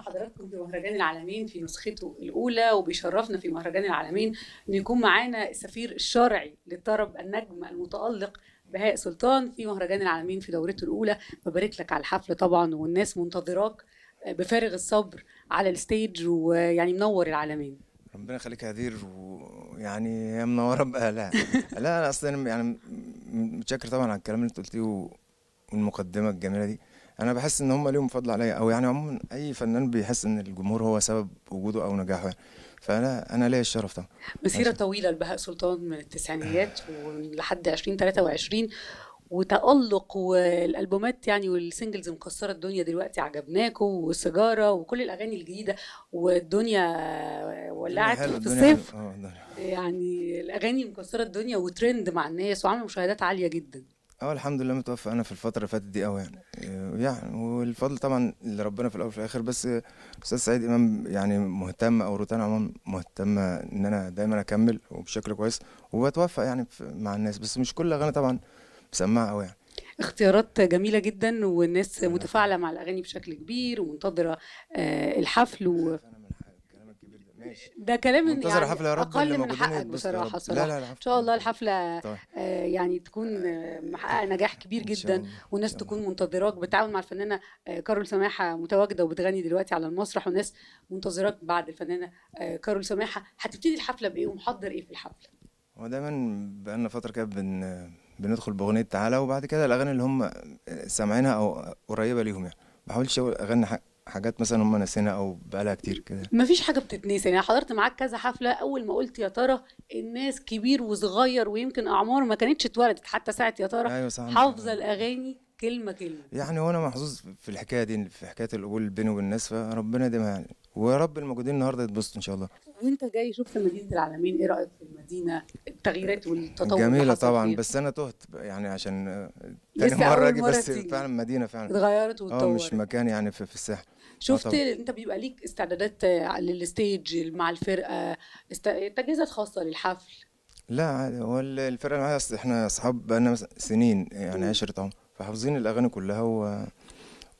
حضراتكم في مهرجان العالمين في نسخته الاولى وبيشرفنا في مهرجان العالمين ان يكون معانا السفير الشرعي للطرب النجم المتالق بهاء سلطان في مهرجان العالمين في دورته الاولى ببارك لك على الحفل طبعا والناس منتظراك بفارغ الصبر على الستيج ويعني منور العالمين ربنا يخليك يا دير ويعني يا منوره بقى لا لا اصلا يعني متشكر طبعا على الكلام اللي انت قلتيه والمقدمه الجميله دي انا بحس ان هم ليهم فضل عليا او يعني عموما اي فنان بيحس ان الجمهور هو سبب وجوده او نجاحه يعني. فانا انا ليا الشرف طبعا مسيره طويله لبهاء سلطان من التسعينيات ولحد 2023 وتألق والالبومات يعني والسنجلز مكسره الدنيا دلوقتي عجبناكوا وسيجاره وكل الاغاني الجديده والدنيا ولعت في الصيف آه، يعني الاغاني مكسره الدنيا وترند مع الناس وعامل مشاهدات عاليه جدا اه الحمد لله متوفى انا في الفتره اللي فاتت دي قوي يعني اه، يعني والفضل طبعا لربنا في الاول وفي الاخر بس استاذ سعيد امام يعني مهتم او روتانا عموما مهتمه ان انا دايما اكمل وبشكل كويس وبتوفق يعني مع الناس بس مش كل اغاني طبعا مسمعه قوي يعني اختيارات جميله جدا والناس متفاعله مع الاغاني بشكل كبير ومنتظره اه، الحفل و... ماشي ده كلام يعني حفله يا رب اقل من حقك بصراحه صراحه لا لا لا ان شاء الله الحفله طيب. آه يعني تكون طيب. آه، محققه نجاح كبير جدا والناس تكون منتظراك بتعاون مع الفنانه آه، كارول سماحه متواجده وبتغني دلوقتي على المسرح والناس منتظراك بعد الفنانه آه، كارول سماحه هتبتدي الحفله بايه ومحضر ايه في الحفله؟ هو دايما بقالنا فتره كده بن بندخل باغنيه تعالى وبعد كده الاغاني اللي هم سامعينها او قريبه ليهم يعني ما بحاولش اغني حاجات مثلا هم ناسينا او بقالها كتير كده مفيش حاجه بتتنسي يعني حضرت معاك كذا حفله اول ما قلت يا ترى الناس كبير وصغير ويمكن اعمار ما كانتش اتولدت حتى ساعه يا ترى أيوة حافظه الاغاني كلمه كلمه يعني وانا محظوظ في الحكايه دي في حكايه القبول بيني وبين الناس فربنا يديمها يعني ويا رب الموجودين النهارده يتبسطوا ان شاء الله وانت جاي شفت مدينه العالمين ايه رايك في المدينه التغييرات والتطور جميله طبعا فيه. بس انا تهت يعني عشان تاني مره اجي بس تيجي. فعلا مدينه فعلا اتغيرت وتطورت اه مش مكان يعني في, في الساحل آه، شفت انت بيبقى ليك استعدادات آه، للستيج مع الفرقه است... تجهيزات خاصه للحفل لا هو الفرقه معايا احنا اصحاب بقالنا سنين يعني عشره عمر فحافظين الاغاني كلها و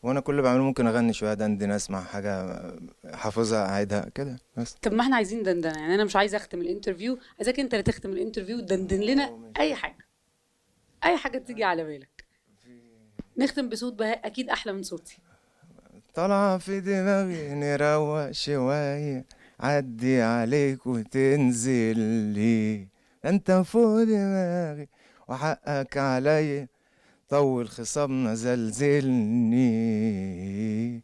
وانا كل اللي بعمله ممكن اغني شويه دندن اسمع حاجه حافظها اعيدها كده بس طب ما احنا عايزين دندنه يعني انا مش عايز اختم الانترفيو عايزاك انت اللي تختم الانترفيو دندن لنا اي حاجه اي حاجه تيجي على بالك نختم بصوت بهاء اكيد احلى من صوتي طالعه في دماغي نروق شويه عدي عليك وتنزل لي انت فوق دماغي وحقك عليا طول خصامنا زلزلني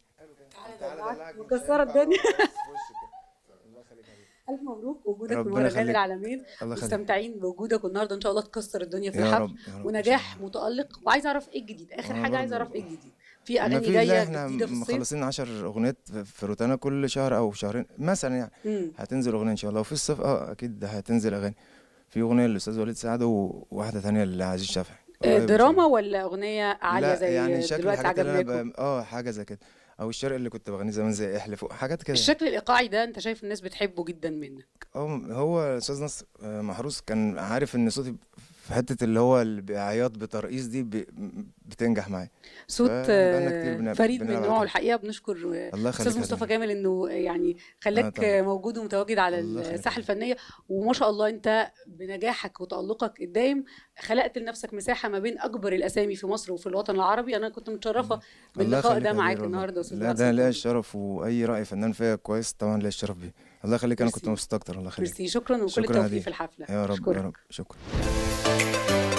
مكسره الدنيا الف مبروك وجودك منور غالي العالمين مستمتعين بوجودك والنهارده ان شاء الله تكسر الدنيا في الحفل ونجاح متالق وعايز اعرف ايه الجديد اخر حاجه عايز اعرف ايه الجديد في اغاني جايه احنا مخلصين 10 اغنيات في روتانا كل شهر او شهرين مثلا يعني هتنزل اغنيه ان شاء الله وفي الصيف اه اكيد هتنزل اغاني في اغنيه للاستاذ وليد سعد وواحده ثانيه لعزيز شافعي آه، دراما ولا اغنيه عاليه لا زي يعني شكل دلوقتي الحاجات اللي انا اه حاجه زي كده او الشرق اللي كنت بغنيه زمان زي احلف حاجات كده يعني. الشكل الايقاعي ده انت شايف الناس بتحبه جدا منك اه هو استاذ نصر محروس كان عارف ان صوتي في حته اللي هو الاعياط بترقيص دي بتنجح معايا صوت فريد من نوعه الحقيقه بنشكر الله استاذ مصطفى جمال انه يعني خلاك موجود ومتواجد على الساحه الفنيه وما شاء الله انت بنجاحك وتالقك الدائم خلقت لنفسك مساحه ما بين اكبر الاسامي في مصر وفي الوطن العربي انا كنت متشرفه باللقاء ده معاك النهارده استاذ لا ده ليا الشرف واي راي فنان فيا كويس طبعا ليا الشرف بيه الله يخليك انا كنت مبسوط اكتر الله يخليك ميرسي شكرا وكل التوفيق في الحفله يا رب شكرا. يا رب شكرا